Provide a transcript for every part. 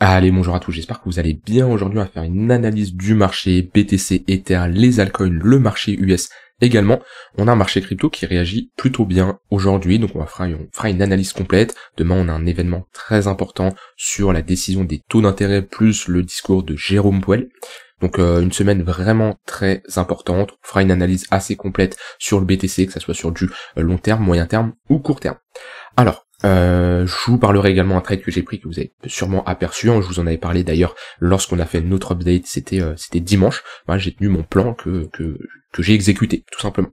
Allez, bonjour à tous, j'espère que vous allez bien. Aujourd'hui, on va faire une analyse du marché BTC, Ether, les altcoins, le marché US également. On a un marché crypto qui réagit plutôt bien aujourd'hui, donc on, fera une analyse complète. Demain, on a un événement très important sur la décision des taux d'intérêt plus le discours de Jérôme Powell. Donc euh, une semaine vraiment très importante. On fera une analyse assez complète sur le BTC, que ce soit sur du euh, long terme, moyen terme ou court terme. Alors, euh, je vous parlerai également un trade que j'ai pris que vous avez sûrement aperçu. Hein, je vous en avais parlé d'ailleurs lorsqu'on a fait notre update. C'était euh, dimanche. j'ai tenu mon plan que j'ai exécuté tout simplement.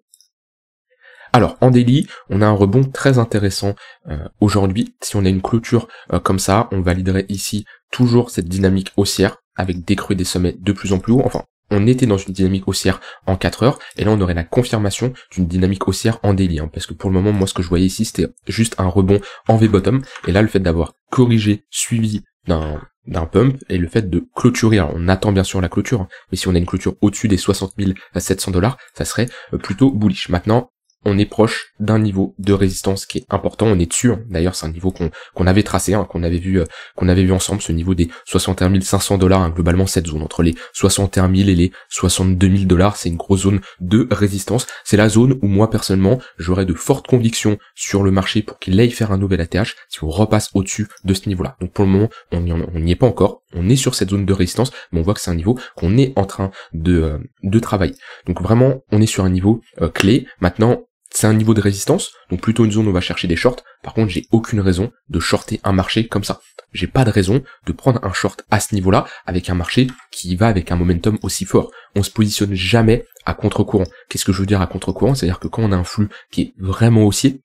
Alors en délit, on a un rebond très intéressant euh, aujourd'hui. Si on a une clôture comme ça, on validerait ici toujours cette dynamique haussière avec des et des sommets de plus en plus haut. Enfin, on était dans une dynamique haussière en 4 heures, et là on aurait la confirmation d'une dynamique haussière en daily, hein, parce que pour le moment, moi ce que je voyais ici, c'était juste un rebond en V-bottom, et là le fait d'avoir corrigé, suivi d'un d'un pump et le fait de clôturer, alors hein, on attend bien sûr la clôture, hein, mais si on a une clôture au-dessus des 60 700 dollars, ça serait euh, plutôt bullish. Maintenant, on est proche d'un niveau de résistance qui est important, on est dessus. Hein. D'ailleurs, c'est un niveau qu'on avait tracé, hein, qu'on avait vu euh, qu'on avait vu ensemble, ce niveau des 61 500 dollars, hein, globalement cette zone entre les 61 000 et les 62 000 dollars, c'est une grosse zone de résistance. C'est la zone où moi personnellement, j'aurais de fortes convictions sur le marché pour qu'il aille faire un nouvel ATH si on repasse au-dessus de ce niveau-là. Donc pour le moment, on n'y est pas encore, on est sur cette zone de résistance, mais on voit que c'est un niveau qu'on est en train de, euh, de travailler. Donc vraiment, on est sur un niveau euh, clé. Maintenant, c'est un niveau de résistance, donc plutôt une zone où on va chercher des shorts. Par contre, j'ai aucune raison de shorter un marché comme ça. J'ai pas de raison de prendre un short à ce niveau-là avec un marché qui va avec un momentum aussi fort. On se positionne jamais à contre-courant. Qu'est-ce que je veux dire à contre-courant C'est-à-dire que quand on a un flux qui est vraiment haussier,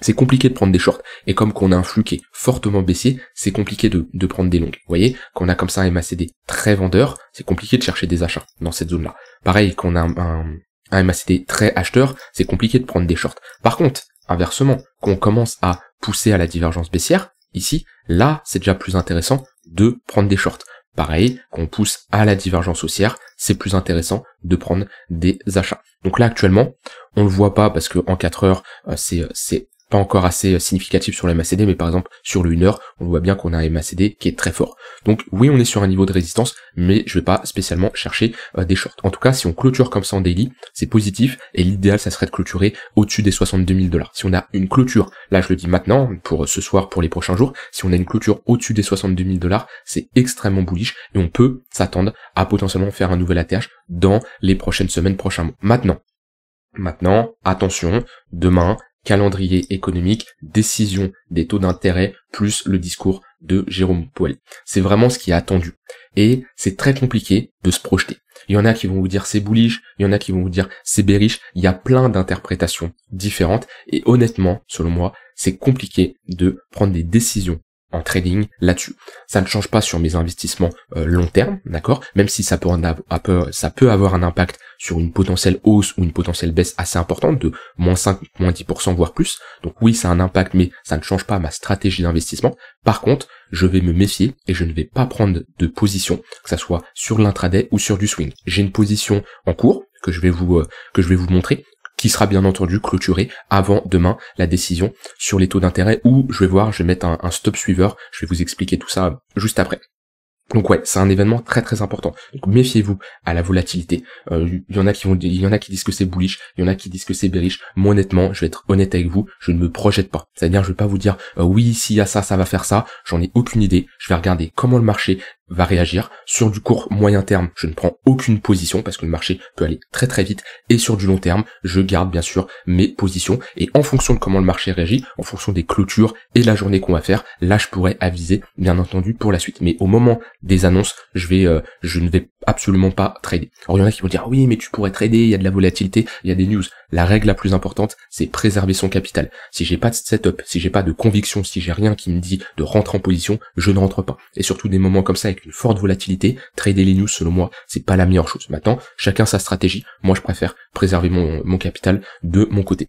c'est compliqué de prendre des shorts. Et comme qu'on a un flux qui est fortement baissier c'est compliqué de, de, prendre des longues. Vous voyez, quand on a comme ça un MACD très vendeur, c'est compliqué de chercher des achats dans cette zone-là. Pareil, quand on a un un ah, MACD très acheteur, c'est compliqué de prendre des shorts. Par contre, inversement, quand on commence à pousser à la divergence baissière, ici, là, c'est déjà plus intéressant de prendre des shorts. Pareil, quand on pousse à la divergence haussière, c'est plus intéressant de prendre des achats. Donc là actuellement, on ne le voit pas parce que en 4 heures, euh, c'est euh, pas encore assez euh, significatif sur le MACD, mais par exemple sur le 1 heure, on voit bien qu'on a un MACD qui est très fort. Donc oui, on est sur un niveau de résistance, mais je vais pas spécialement chercher euh, des shorts. En tout cas, si on clôture comme ça en daily, c'est positif, et l'idéal, ça serait de clôturer au-dessus des 62 000 dollars. Si on a une clôture, là je le dis maintenant, pour euh, ce soir, pour les prochains jours, si on a une clôture au-dessus des 62 000 dollars, c'est extrêmement bullish, et on peut s'attendre à potentiellement faire un nouvel ATH dans les prochaines semaines, prochains mois. Maintenant, Maintenant, attention, demain, calendrier économique, décision des taux d'intérêt, plus le discours de Jérôme Powell. C'est vraiment ce qui est attendu. Et c'est très compliqué de se projeter. Il y en a qui vont vous dire c'est bullish, il y en a qui vont vous dire c'est bearish, il y a plein d'interprétations différentes et honnêtement, selon moi, c'est compliqué de prendre des décisions en trading là-dessus. Ça ne change pas sur mes investissements euh, long terme, d'accord Même si ça peut, en avoir, ça peut avoir un impact sur une potentielle hausse ou une potentielle baisse assez importante de moins 5, moins 10%, voire plus. Donc oui, ça a un impact, mais ça ne change pas ma stratégie d'investissement. Par contre, je vais me méfier et je ne vais pas prendre de position, que ça soit sur l'intraday ou sur du swing. J'ai une position en cours que je vais vous, euh, que je vais vous montrer qui sera bien entendu clôturé avant demain la décision sur les taux d'intérêt où je vais voir, je vais mettre un, stop suiveur, je vais vous expliquer tout ça juste après. Donc ouais, c'est un événement très très important. Donc méfiez-vous à la volatilité. Euh, il y en a qui vont, il y en a qui disent que c'est bullish, il y en a qui disent que c'est bearish. Moi honnêtement, je vais être honnête avec vous, je ne me projette pas. C'est-à-dire, je vais pas vous dire euh, oui, s'il y a ça, ça va faire ça. J'en ai aucune idée. Je vais regarder comment le marché va réagir. Sur du court moyen terme, je ne prends aucune position parce que le marché peut aller très très vite. Et sur du long terme, je garde bien sûr mes positions. Et en fonction de comment le marché réagit, en fonction des clôtures et la journée qu'on va faire, là je pourrais aviser bien entendu pour la suite. Mais au moment des annonces, je vais, euh, je ne vais absolument pas trader. Alors il y en a qui vont dire ah oui mais tu pourrais trader, il y a de la volatilité, il y a des news. La règle la plus importante, c'est préserver son capital. Si j'ai pas de setup, si j'ai pas de conviction, si j'ai rien qui me dit de rentrer en position, je ne rentre pas. Et surtout des moments comme ça avec une forte volatilité, trader les news selon moi, c'est pas la meilleure chose. Maintenant, chacun sa stratégie. Moi je préfère préserver mon capital de mon côté.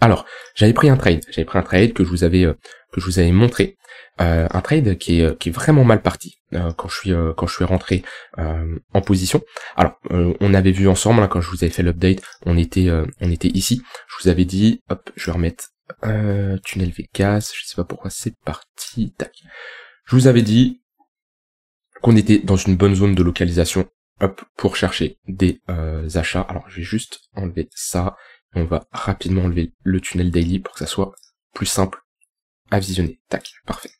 Alors, j'avais pris un trade, j'avais pris un trade que je vous avais euh, que je vous avais montré, euh, un trade qui est, euh, qui est vraiment mal parti quand je suis quand je suis rentré en position. Alors, on avait vu ensemble hein, quand je vous avais fait l'update, on était on était ici. Je vous avais dit, hop, je vais remettre tunnel Vegas, je ne sais pas pourquoi c'est parti, tac. Je vous avais dit qu'on était dans une bonne zone de localisation, pour chercher des achats. Alors, je vais juste enlever ça on va rapidement enlever le tunnel daily pour que ça soit plus simple à visionner. Tac, parfait.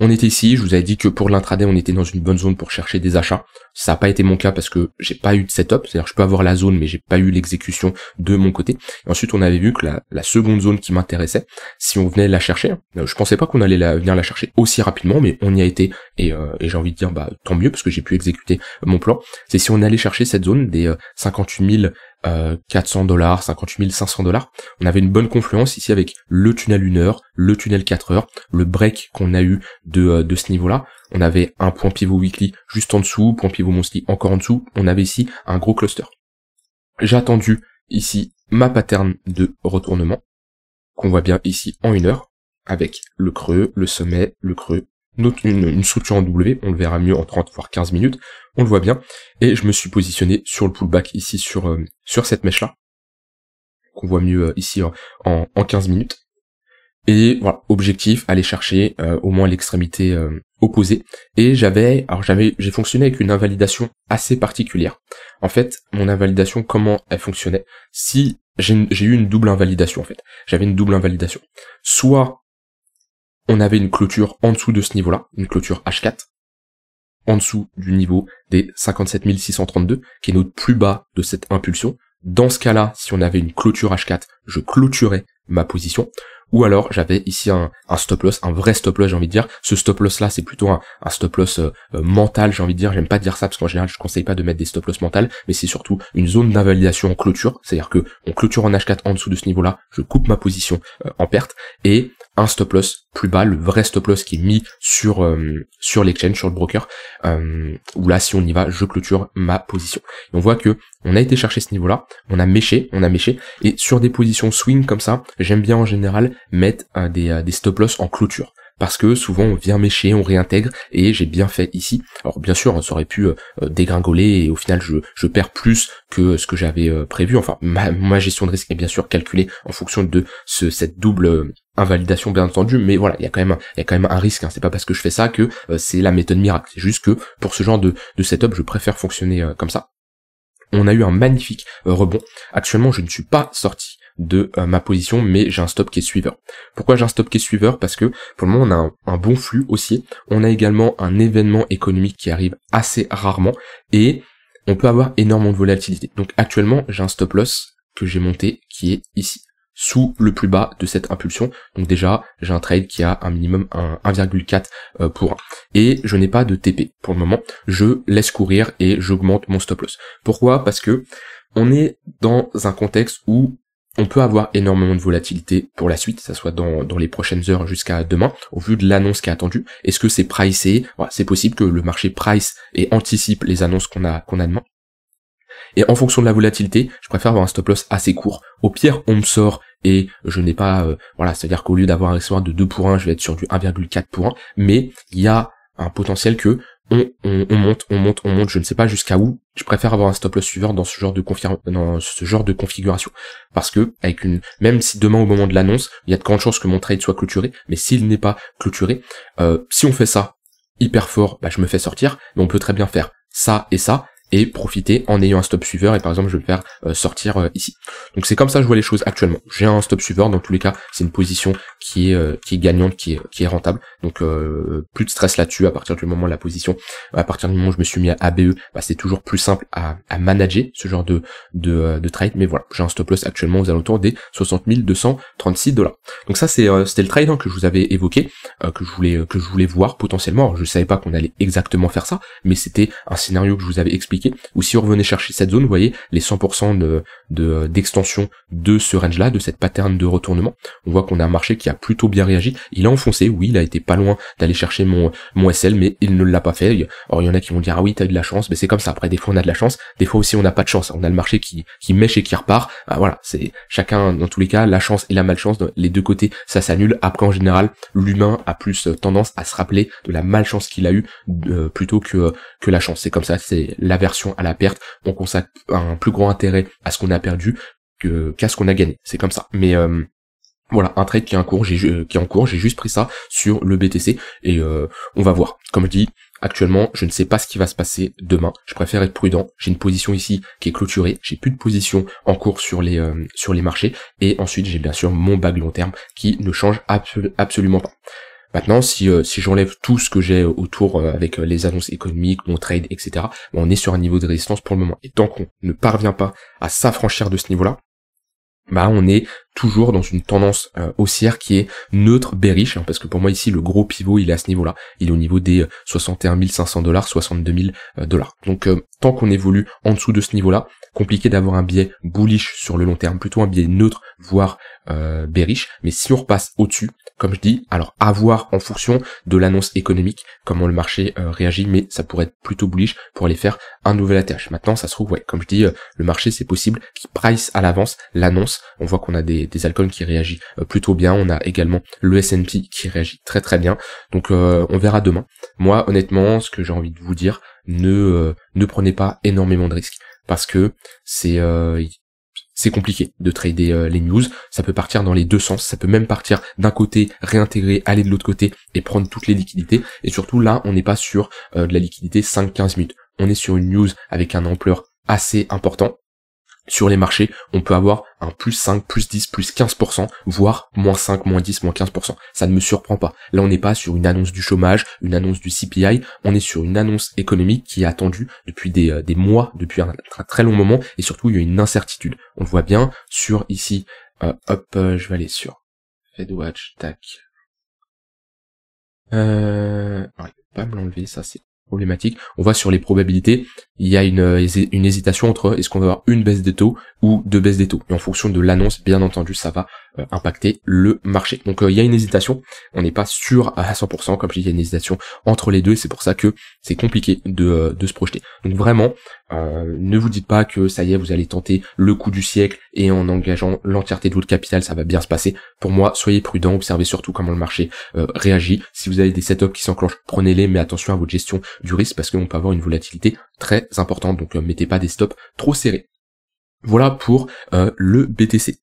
On était ici, je vous avais dit que pour l'intraday, on était dans une bonne zone pour chercher des achats. Ça n'a pas été mon cas parce que j'ai pas eu de setup, c'est-à-dire je peux avoir la zone mais j'ai pas eu l'exécution de mon côté. Et ensuite, on avait vu que la, seconde zone qui m'intéressait, si on venait la chercher, euh, je pensais pas qu'on allait la, venir la chercher aussi rapidement, mais on y a été euh, et, j'ai envie de dire bah tant mieux parce que j'ai pu exécuter mon plan. C'est si on allait chercher cette zone des 58 euh, 000... 400 euh, dollars, 58 500 dollars. On avait une bonne confluence ici avec le tunnel 1 heure, le tunnel 4 heures, le break qu'on a eu de, euh, de ce niveau-là. On avait un point pivot weekly juste en dessous, point pivot monthly encore en dessous. On avait ici un gros cluster. J'ai attendu ici ma pattern de retournement qu'on voit bien ici en une heure avec le creux, le sommet, le creux, une, structure en W, on le verra mieux en 30 voire 15 minutes, on le voit bien, et je me suis positionné sur le pullback ici sur, euh, sur cette mèche là, qu'on voit mieux euh, ici en, en, 15 minutes. Et voilà, objectif, aller chercher euh, au moins l'extrémité opposée. Et j'avais, alors j'avais, j'ai fonctionné avec une invalidation assez particulière. En fait, mon invalidation, comment elle fonctionnait Si j'ai eu une double invalidation en fait, j'avais une double invalidation. Soit on avait une clôture en dessous de ce niveau-là, une clôture H4, en dessous du niveau des 57 632, qui est notre plus bas de cette impulsion. Dans ce cas-là, si on avait une clôture H4, je clôturais ma position. Ou alors j'avais ici un, stop loss, un vrai stop loss j'ai envie de dire. Ce stop loss là c'est plutôt un, stop loss euh, euh, mental j'ai envie de dire. J'aime pas dire ça parce qu'en général je conseille pas de mettre des stop loss mental, mais c'est surtout une zone d'invalidation en clôture. C'est-à-dire qu'on clôture en H4 en dessous de ce niveau là, je coupe ma position euh, en perte et un stop loss plus bas, le vrai stop loss qui est mis sur euh, sur l'exchange, sur le broker, euh, où là si on y va, je clôture ma position. Et on voit que on a été chercher ce niveau-là, on a méché, on a méché, et sur des positions swing comme ça, j'aime bien en général mettre euh, euh, des stop loss en clôture parce que souvent on vient mécher, on réintègre, et j'ai bien fait ici. Alors bien sûr, ça aurait pu euh, euh, dégringoler, et au final je, perds plus que euh, ce que j'avais prévu. Enfin, ma, gestion de risque est bien sûr calculée en fonction de cette double invalidation bien entendu mais voilà il y a quand même quand même un risque hein. c'est pas parce que je fais ça que c'est la méthode miracle c'est juste que pour ce genre de, de setup je préfère fonctionner comme ça on a eu un magnifique rebond actuellement je ne suis pas sorti de euh, ma position, mais j'ai un stop qui est suiveur. Pourquoi j'ai un stop qui est suiveur Parce que pour le moment, on a un, bon flux aussi, On a également un événement économique qui arrive assez rarement et on peut avoir énormément de volatilité. Donc actuellement, j'ai un stop loss que j'ai monté qui est ici sous le plus bas de cette impulsion. Donc déjà, j'ai un trade qui a un minimum 1,4 euh, pour 1. Et je n'ai pas de TP pour le moment. Je laisse courir et j'augmente mon stop loss. Pourquoi Parce que on est dans un contexte où on peut avoir énormément de volatilité pour la suite, ça soit dans, dans les prochaines heures jusqu'à demain, au vu de l'annonce qui est attendue. Est-ce que c'est pricé C'est possible que le marché price et anticipe les annonces qu'on a, qu'on a demain. Et en fonction de la volatilité, je préfère avoir un stop loss assez court. Au pire, on me sort et je n'ai pas... Euh, voilà, c'est-à-dire qu'au lieu d'avoir un histoire de 2 pour 1, je vais être sur du 1,4 pour 1. Mais il y a un potentiel que on, monte, on monte, on monte, je ne sais pas jusqu'à où. Je préfère avoir un stop loss suiveur dans ce genre de dans ce genre de configuration. Parce que, avec une, même si demain au moment de l'annonce, il y a de grandes chances que mon trade soit clôturé, mais s'il n'est pas clôturé, euh, si on fait ça hyper fort, bah, je me fais sortir, mais on peut très bien faire ça et ça, et profiter en ayant un stop suiveur et par exemple je vais faire euh, sortir euh, ici. Donc c'est comme ça je vois les choses actuellement. J'ai un stop suiveur, dans tous les cas c'est une position qui est, euh, qui est gagnante, qui est, qui est rentable. Donc plus de stress là-dessus à partir du moment où la position, à partir du moment où je me suis mis à ABE, bah, c'est toujours plus simple à, à, manager ce genre de, de, trade. Mais voilà, j'ai un stop loss actuellement aux alentours des 60 236 dollars. Donc ça c'est c'était le trade hein, que je vous avais évoqué, que je voulais que je voulais voir potentiellement. je savais pas qu'on allait exactement faire ça, mais c'était un scénario que je vous avais expliqué ou si on revenait chercher cette zone, vous voyez, les 100% de, euh, d'extension de ce range-là, de cette pattern de retournement, on voit qu'on a un marché qui a plutôt bien réagi. Il a enfoncé, oui, il a été pas loin d'aller chercher mon, mon SL, mais il ne l'a pas fait. Or, il y en a qui vont dire, ah oui, t'as eu de la chance, mais c'est comme ça. Après, des fois, on a de la chance, des fois aussi, on n'a pas de chance. On a le marché qui, qui mèche et qui repart. Ah, voilà, c'est chacun, dans tous les cas, la chance et la malchance, les deux côtés, ça s'annule. Après, en général, l'humain a plus euh, tendance à se rappeler de la malchance qu'il a eu, euh, plutôt que, que la chance. C'est comme ça, c'est l'aversion à la perte, on consacre un plus grand intérêt à ce qu'on a perdu que, qu'à ce qu'on a gagné. C'est comme ça. Mais euh, voilà, un trade qui est en cours, j'ai, euh, qui est en cours, j'ai juste pris ça sur le BTC et euh, on va voir. Comme je dis, actuellement, je ne sais pas ce qui va se passer demain. Je préfère être prudent. J'ai une position ici qui est clôturée. J'ai plus de position en cours sur les sur les marchés et ensuite j'ai bien sûr mon bag long terme qui ne change absolument pas. Maintenant, si, euh, si j'enlève tout ce que j'ai euh, autour euh, avec les annonces économiques, mon trade, etc., on est sur un niveau de résistance pour le moment. Et tant qu'on ne parvient pas à s'affranchir de ce niveau-là, bah on est toujours dans une tendance euh, haussière qui est neutre, bearish, hein, parce que pour moi ici le gros pivot il est à ce niveau-là, il est au niveau des 61 euh, 500 dollars, 62 000 euh, dollars. Donc tant qu'on évolue en dessous de ce niveau-là, compliqué d'avoir un biais bullish sur le long terme, plutôt un biais neutre, voire euh, bearish, mais si on repasse au-dessus, comme je dis, alors à voir en fonction de l'annonce économique, comment le marché réagit, mais ça pourrait être plutôt bullish pour aller faire un nouvel attache, Maintenant, ça se trouve, ouais, comme je dis, le marché c'est possible qu'il price à l'avance l'annonce, on voit qu'on a des des, alcools qui réagit euh, plutôt bien. On a également le S&P qui réagit très très bien. Donc euh, on verra demain. Moi honnêtement, ce que j'ai envie de vous dire, ne euh, ne prenez pas énormément de risques parce que c'est c'est compliqué de trader les news, ça peut partir dans les deux sens, ça peut même partir d'un côté, réintégrer, aller de l'autre côté et prendre toutes les liquidités. Et surtout là, on n'est pas sur de la liquidité 5-15 minutes. On est sur une news avec un ampleur assez importante, sur les marchés, on peut avoir un plus 5, plus 10, plus 15%, voire moins 5, moins 10, moins 15%. Ça ne me surprend pas. Là, on n'est pas sur une annonce du chômage, une annonce du CPI, on est sur une annonce économique qui est attendue depuis des, euh, des mois, depuis un, très long moment, et surtout, il y a une incertitude. On le voit bien sur ici, euh, hop, euh, je vais aller sur FedWatch, tac. Euh, ne pas me l'enlever, ça c'est problématique. On va sur les probabilités, il y a euh, une, hésitation entre est-ce qu'on va avoir une baisse des taux ou deux baisses des taux. Et en fonction de l'annonce, bien entendu, ça va euh, impacter le marché. Donc euh, il y a une hésitation, on n'est pas sûr à 100%, comme je dis, il y a une hésitation entre les deux, c'est pour ça que c'est compliqué de, euh, de, se projeter. Donc vraiment, ne vous dites pas que ça y est, vous allez tenter le coup du siècle et en engageant l'entièreté de votre capital, ça va bien se passer. Pour moi, soyez prudent, observez surtout comment le marché réagit. Si vous avez des setups qui s'enclenchent, prenez-les, mais attention à votre gestion du risque parce qu'on peut avoir une volatilité très importante. Donc mettez pas des stops trop serrés. Voilà pour le BTC.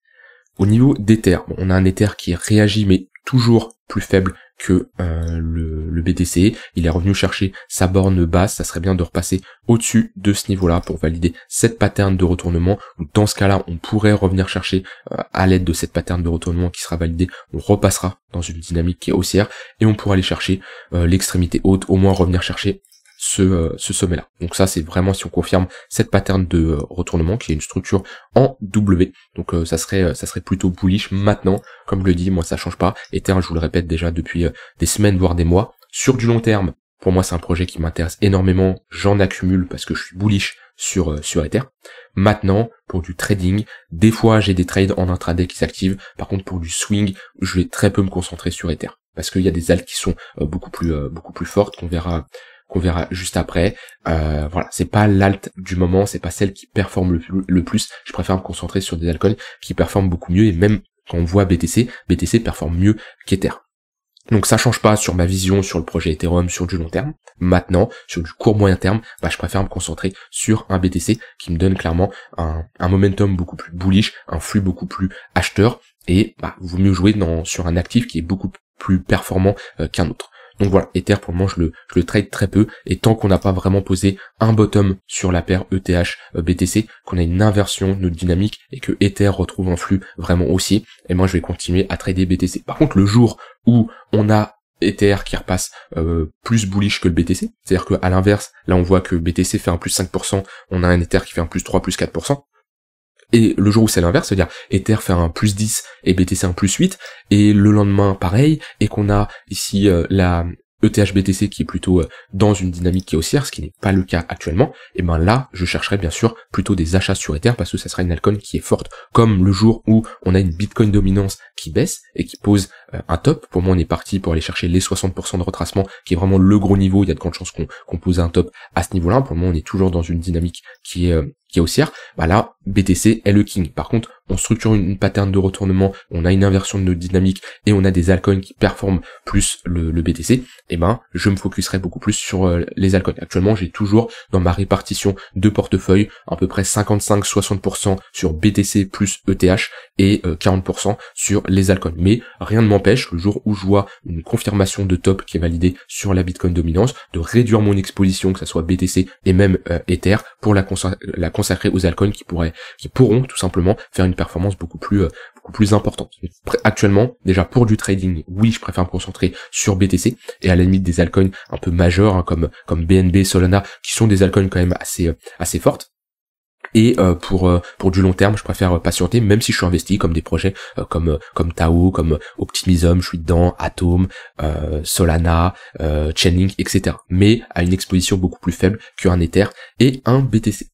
Au niveau d'éther, on a un Ether qui réagit mais toujours plus faible que euh, le, BTC. Il est revenu chercher sa borne basse. Ça serait bien de repasser au-dessus de ce niveau-là pour valider cette pattern de retournement. Dans ce cas-là, on pourrait revenir chercher euh, à l'aide de cette pattern de retournement qui sera validée. On repassera dans une dynamique qui est haussière et on pourra aller chercher euh, l'extrémité haute, au moins revenir chercher ce, euh, ce sommet-là. Donc ça, c'est vraiment si on confirme cette pattern de euh, retournement qui est une structure en W. Donc euh, ça serait ça serait plutôt bullish maintenant. Comme je le dis, moi ça change pas. Ether, je vous le répète déjà depuis des semaines, voire des mois. Sur du long terme, pour moi c'est un projet qui m'intéresse énormément. J'en accumule parce que je suis bullish sur, sur Ether. Maintenant, pour du trading, des fois j'ai des trades en intraday qui s'activent. Par contre, pour du swing, je vais très peu me concentrer sur Ether parce qu'il y a des altes qui sont beaucoup plus beaucoup plus fortes qu'on verra qu'on verra juste après. Euh, voilà, c'est pas l'alt du moment, c'est pas celle qui performe le, plus. Je préfère me concentrer sur des alcools qui performent beaucoup mieux et même quand on voit BTC, BTC performe mieux qu'Ether. Donc ça change pas sur ma vision sur le projet Ethereum sur du long terme. Maintenant, sur du court moyen terme, bah, je préfère me concentrer sur un BTC qui me donne clairement un, momentum beaucoup plus bullish, un flux beaucoup plus acheteur, et bah, vaut mieux jouer sur un actif qui est beaucoup plus performant euh, qu'un autre. Donc voilà, Ether pour le moment je le, trade très peu et tant qu'on n'a pas vraiment posé un bottom sur la paire ETH euh, BTC, qu'on a une inversion de notre dynamique et que Ether retrouve un flux vraiment aussi, et eh moi ben, je vais continuer à trader BTC. Par contre le jour où on a Ether qui repasse euh, plus bullish que le BTC, c'est-à-dire qu'à l'inverse, là on voit que BTC fait un plus 5%, on a un Ether qui fait un plus 3, plus 4%, et le jour où c'est l'inverse, c'est-à-dire Ether fait un plus 10 et BTC un plus 8, et le lendemain pareil, et qu'on a ici euh, la ETH-BTC qui est plutôt euh, dans une dynamique qui est haussière, ce qui n'est pas le cas actuellement, et ben là, je chercherai bien sûr plutôt des achats sur Ether parce que ça sera une alcool qui est forte, comme le jour où on a une Bitcoin dominance qui baisse et qui pose euh, un top. Pour moi, on est parti pour aller chercher les 60% de retracement, qui est vraiment le gros niveau. Il y a de grandes chances qu'on pose un top à ce niveau-là. Pour moi, on est toujours dans une dynamique qui est qui est haussière, bah là, BTC est le king. Par contre, on structure une, pattern de retournement, on a une inversion de notre dynamique et on a des altcoins qui performent plus le, BTC, et eh ben je me focuserai beaucoup plus sur euh, les altcoins. Actuellement, j'ai toujours dans ma répartition de portefeuille à peu près 55-60% sur BTC plus ETH et 40% euh, sur les altcoins. Mais rien ne m'empêche, le jour où je vois une confirmation de top qui est validée sur la Bitcoin dominance, de réduire mon exposition, que ce soit BTC et même euh, Ether, pour la, la consacrer aux altcoins qui pourraient qui pourront tout simplement faire une performance beaucoup plus, euh, beaucoup plus importante. Actuellement, déjà pour du trading, oui, je préfère me concentrer sur BTC et à la limite des altcoins un peu majeurs hein, comme, comme BNB, Solana, qui sont des altcoins quand même assez, euh, assez fortes. Et euh, pour pour du long terme, je préfère patienter, même si je suis investi comme des projets comme comme Tao, comme Optimism, je suis dedans, Atom, Solana, Chainlink, etc. Mais à une exposition beaucoup plus faible qu'un Ether et un BTC.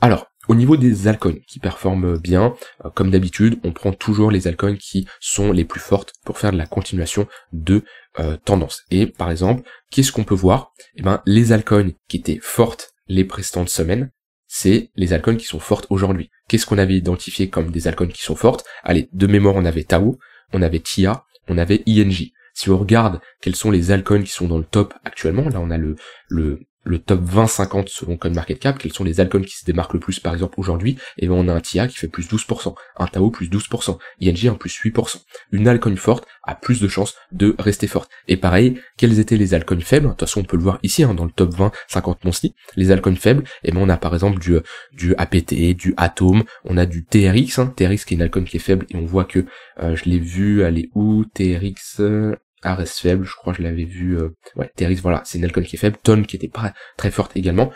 Alors au niveau des alcools qui performent bien, euh, comme d'habitude, on prend toujours les alcools qui sont les plus fortes pour faire de la continuation de euh, tendance. Et par exemple, qu'est-ce qu'on peut voir Eh ben, les alcools qui étaient fortes les précédentes semaines, c'est les alcools qui sont fortes aujourd'hui. Qu'est-ce qu'on avait identifié comme des alcools qui sont fortes Allez, de mémoire, on avait Tao, on avait Tia, on avait ING. Si on regarde quels sont les alcools qui sont dans le top actuellement, là on a le, le le top 20-50 selon CoinMarketCap, quels sont les altcoins qui se démarquent le plus par exemple aujourd'hui, et eh bien on a un TIA qui fait plus 12%, un TAO plus 12%, ING en plus 8%. Une alcool forte a plus de chances de rester forte. Et pareil, quels étaient les altcoins faibles De toute façon on peut le voir ici hein, dans le top 20-50 si les altcoins faibles, et eh bien on a par exemple du, du APT, du Atom, on a du TRX, hein, TRX qui est une altcoin qui est faible, et on voit que euh, je l'ai vu, elle où TRX euh, ah, faible, je crois que je l'avais vu. Euh, ouais, voilà, c'est une qui est faible. Ton qui était pas très forte également.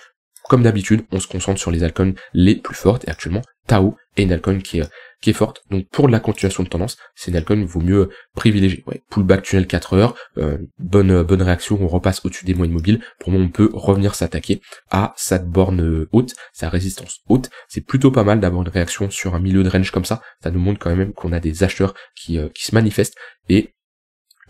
Comme d'habitude, on se concentre sur les Alcones les plus fortes. Et actuellement, Tao est une alcool qui est, euh, qui est forte. Donc pour la continuation de tendance, c'est une vaut mieux privilégier. Ouais, pullback tunnel 4 heures, euh, bonne euh, bonne réaction, on repasse au-dessus des moyennes mobiles. Pour moi, on peut revenir s'attaquer à sa borne haute, sa résistance haute. C'est plutôt pas mal d'avoir une réaction sur un milieu de range comme ça. Ça nous montre quand même qu'on a des acheteurs qui, qui se manifestent et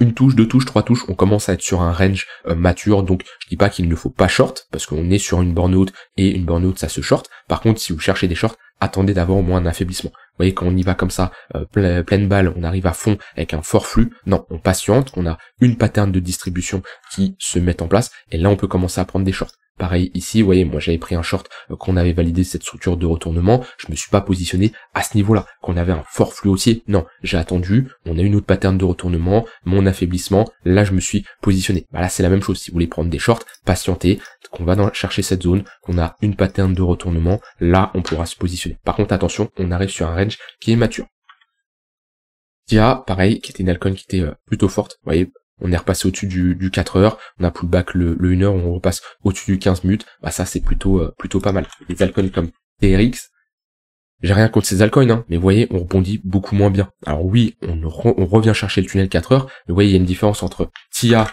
une touche, deux touches, trois touches, on commence à être sur un range euh, mature. Donc je dis pas qu'il ne faut pas short, parce qu'on est sur une borne haute et une borne haute ça se short. Par contre, si vous cherchez des shorts, attendez d'avoir au moins un affaiblissement. Vous voyez, quand on y va comme ça, euh, pleine balle, on arrive à fond avec un fort flux. Non, on patiente, on a une pattern de distribution qui se met en place, et là on peut commencer à prendre des shorts. Pareil ici, vous voyez, moi j'avais pris un short euh, qu'on avait validé cette structure de retournement, je me suis pas positionné à ce niveau-là, qu'on avait un fort flux haussier. Non, j'ai attendu, on a une autre pattern de retournement, mon affaiblissement, là je me suis positionné. Bah là c'est la même chose, si vous voulez prendre des shorts, patientez, qu'on va chercher cette zone, qu'on a une pattern de retournement, là on pourra se positionner. Par contre attention, on arrive sur un range qui est mature. pareil, qui était une alcone qui était euh, plutôt forte. Vous voyez, on est repassé au-dessus du, 4 heures, on a pullback le, le 1 heure, on repasse au-dessus du 15 minutes, bah ça c'est plutôt euh, plutôt pas mal. Les alcoins comme TRX, j'ai rien contre ces altcoins, hein. mais vous voyez, on rebondit beaucoup moins bien. Alors oui, on, on revient chercher le tunnel 4 heures, mais vous voyez, il y a une différence entre TIA,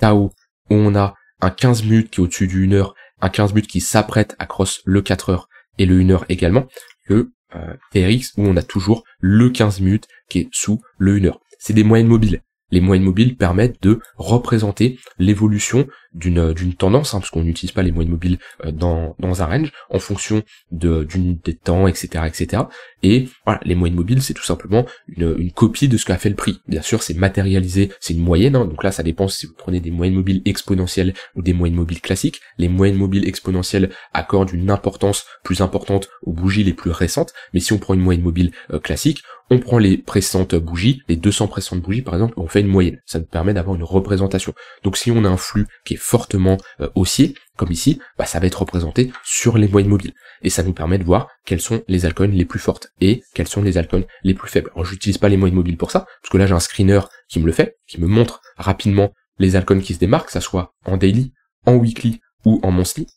TAO, où on a un 15 minutes qui est au-dessus du 1 heure, un 15 minutes qui s'apprête à cross le 4 heures et le 1 heure également, que euh, TRX où on a toujours le 15 minutes qui est sous le 1 heure. C'est des moyennes mobiles. Les moyennes mobiles permettent de représenter l'évolution d'une euh, d'une tendance, hein, parce qu'on n'utilise pas les moyennes mobiles euh, dans, dans un range, en fonction de, d'une, des temps, etc. etc. Et voilà, les moyennes mobiles, c'est tout simplement une, une copie de ce qu'a fait le prix. Bien sûr, c'est matérialisé, c'est une moyenne, hein, donc là ça dépend si vous prenez des moyennes mobiles exponentielles ou des moyennes mobiles classiques. Les moyennes mobiles exponentielles accordent une importance plus importante aux bougies les plus récentes, mais si on prend une moyenne mobile euh, classique, on prend les pressantes bougies, les 200 pressantes bougies par exemple, on fait une moyenne. Ça nous permet d'avoir une représentation. Donc si on a un flux qui est fortement euh, haussier, comme ici, bah ça va être représenté sur les moyennes mobiles. Et ça nous permet de voir quelles sont les altcoins les plus fortes et quelles sont les altcoins les plus faibles. Alors j'utilise pas les moyennes mobiles pour ça, parce que là j'ai un screener qui me le fait, qui me montre rapidement les altcoins qui se démarquent, que ça soit en daily, en weekly ou en monthly.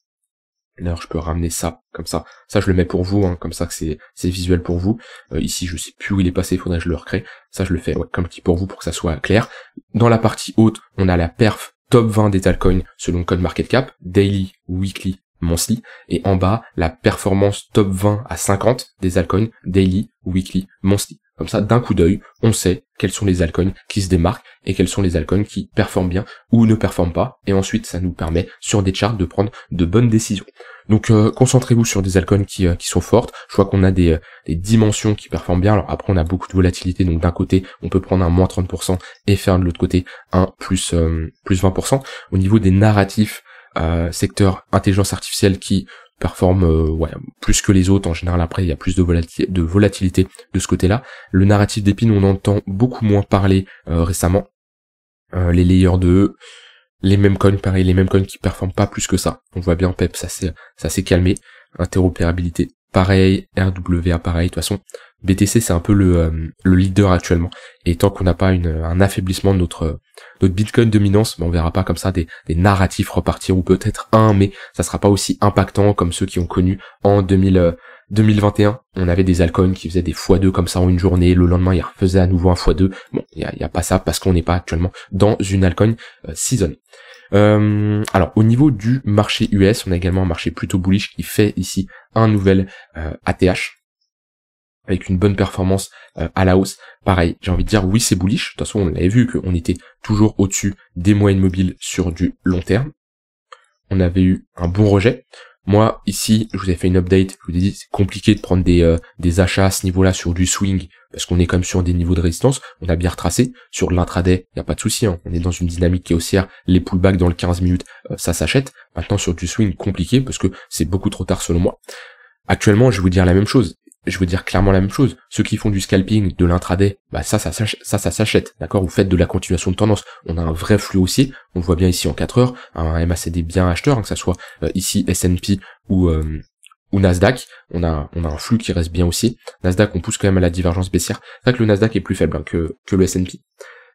Là je peux ramener ça comme ça. Ça, je le mets pour vous, hein, comme ça que c'est visuel pour vous. Euh, ici, je sais plus où il est passé, il faudrait que je le recrée. Ça, je le fais ouais, comme petit pour vous pour que ça soit clair. Dans la partie haute, on a la perf top 20 des altcoins selon code market cap, daily, weekly, monthly, et en bas, la performance top 20 à 50 des altcoins daily, weekly, monthly. Comme ça, d'un coup d'œil, on sait quels sont les alcools qui se démarquent et quels sont les alcools qui performent bien ou ne performent pas. Et ensuite, ça nous permet sur des charts de prendre de bonnes décisions. Donc euh, concentrez-vous sur des alcools euh, qui, sont fortes. Je vois qu'on a des, euh, des, dimensions qui performent bien. Alors après on a beaucoup de volatilité, donc d'un côté on peut prendre un moins 30% et faire de l'autre côté un plus 20%. Au niveau des narratifs, secteur intelligence artificielle qui performe euh, plus que les autres en général après il y a plus de, de volatilité de ce côté-là. Le narratif d'épine on entend beaucoup moins parler euh, récemment. Euh, les layers de e, les mêmes coins pareil, les mêmes coins qui performent pas plus que ça. On voit bien PEP ça s'est ça s'est calmé, interopérabilité pareil, RWA pareil de toute façon BTC c'est un peu euh, le, leader actuellement. Et tant qu'on n'a pas un affaiblissement de notre, notre Bitcoin dominance, on ben, on verra pas comme ça des, des narratifs repartir ou peut-être un, mais ça sera pas aussi impactant comme ceux qui ont connu en 2000, 2021. Euh, on avait des altcoins qui faisaient des fois 2 comme ça en une journée, le lendemain ils refaisaient à nouveau un x2. Bon, il n'y a, y a, pas ça parce qu'on n'est pas actuellement dans une altcoin euh, season. alors au niveau du marché US, on a également un marché plutôt bullish qui fait ici un nouvel ATH avec une bonne performance euh, à la hausse. Pareil, j'ai envie de dire oui c'est bullish. De toute façon on l'avait vu qu'on était toujours au-dessus des moyennes mobiles sur du long terme. On avait eu un bon rejet. Moi ici je vous ai fait une update, je vous ai dit c'est compliqué de prendre des, euh, achats à ce niveau-là sur du swing parce qu'on est comme sur des niveaux de résistance, on a bien retracé. Sur l'intraday, il n'y a pas de souci, hein. on est dans une dynamique qui est haussière, les pullbacks dans le 15 minutes, euh, ça s'achète. Maintenant sur du swing compliqué parce que c'est beaucoup trop tard selon moi. Actuellement, je vais vous dire la même chose je veux dire clairement la même chose. Ceux qui font du scalping, de l'intraday, bah ça, ça, ça, s'achète, d'accord Vous faites de la continuation de tendance. On a un vrai flux aussi. On voit bien ici en 4 heures un MACD bien acheteur, hein, que ça soit euh, ici S&P ou euh, ou Nasdaq, on a, un flux qui reste bien aussi. Nasdaq, on pousse quand même à la divergence baissière. C'est vrai que le Nasdaq est plus faible hein, que, le S&P.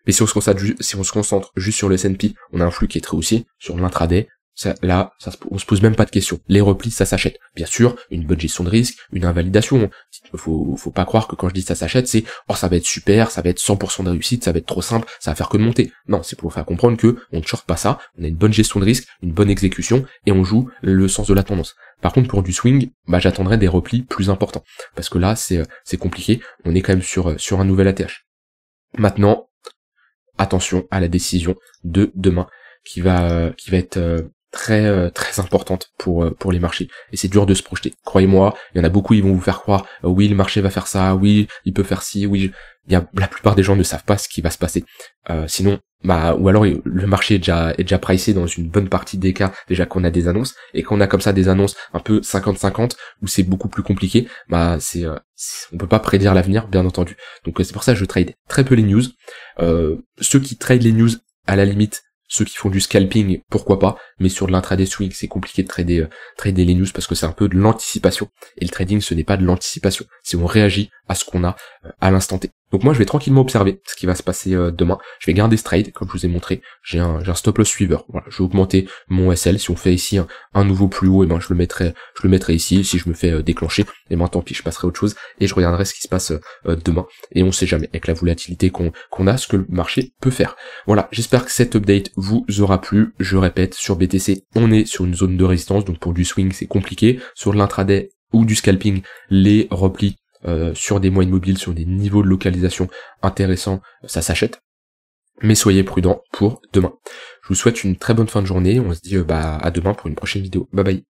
Mais si on, se concentre, si on se concentre juste sur le S&P, on a un flux qui est très haussier sur l'intraday, ça, là, ça, on se pose même pas de questions. Les replis, ça s'achète. Bien sûr, une bonne gestion de risque, une invalidation. Faut, faut pas croire que quand je dis ça s'achète, c'est oh ça va être super, ça va être 100% de réussite, ça va être trop simple, ça va faire que de monter. Non, c'est pour faire comprendre que on ne short pas ça. On a une bonne gestion de risque, une bonne exécution et on joue le sens de la tendance. Par contre, pour du swing, bah j'attendrai des replis plus importants parce que là, c'est c'est compliqué. On est quand même sur sur un nouvel ATH. Maintenant, attention à la décision de demain qui va qui va être euh, très euh, très importante pour euh, pour les marchés et c'est dur de se projeter. Croyez-moi, il y en a beaucoup ils vont vous faire croire euh, oui le marché va faire ça, oui il peut faire ci, oui il y a, la plupart des gens ne savent pas ce qui va se passer. sinon bah ou alors le marché est déjà est déjà pricé dans une bonne partie des cas déjà qu'on a des annonces et qu'on a comme ça des annonces un peu 50-50 où c'est beaucoup plus compliqué, bah c'est on peut pas prédire l'avenir bien entendu. Donc c'est pour ça que je trade très peu les news. ceux qui trade les news à la limite ceux qui font du scalping, pourquoi pas, mais sur de l'intraday swing, c'est compliqué de trader, euh, trader les news parce que c'est un peu de l'anticipation. Et le trading, ce n'est pas de l'anticipation, c'est on réagit à ce qu'on a euh, à l'instant T. Donc moi je vais tranquillement observer ce qui va se passer euh, demain. Je vais garder ce trade, comme je vous ai montré. J'ai un, stop loss suiveur. Voilà, je vais augmenter mon SL. Si on fait ici un, nouveau plus haut, et eh ben je le mettrai, je le mettrai ici. Si je me fais euh, déclencher, et eh ben tant pis, je passerai à autre chose et je regarderai ce qui se passe euh, demain. Et on sait jamais avec la volatilité qu'on a, ce que le marché peut faire. Voilà, j'espère que cet update vous aura plu. Je répète, sur BTC, on est sur une zone de résistance, donc pour du swing c'est compliqué. Sur l'intraday ou du scalping, les replis euh, sur des moyennes mobiles, sur des niveaux de localisation intéressants, euh, ça s'achète. Mais soyez prudents pour demain. Je vous souhaite une très bonne fin de journée. On se dit euh, bah à demain pour une prochaine vidéo. Bye bye.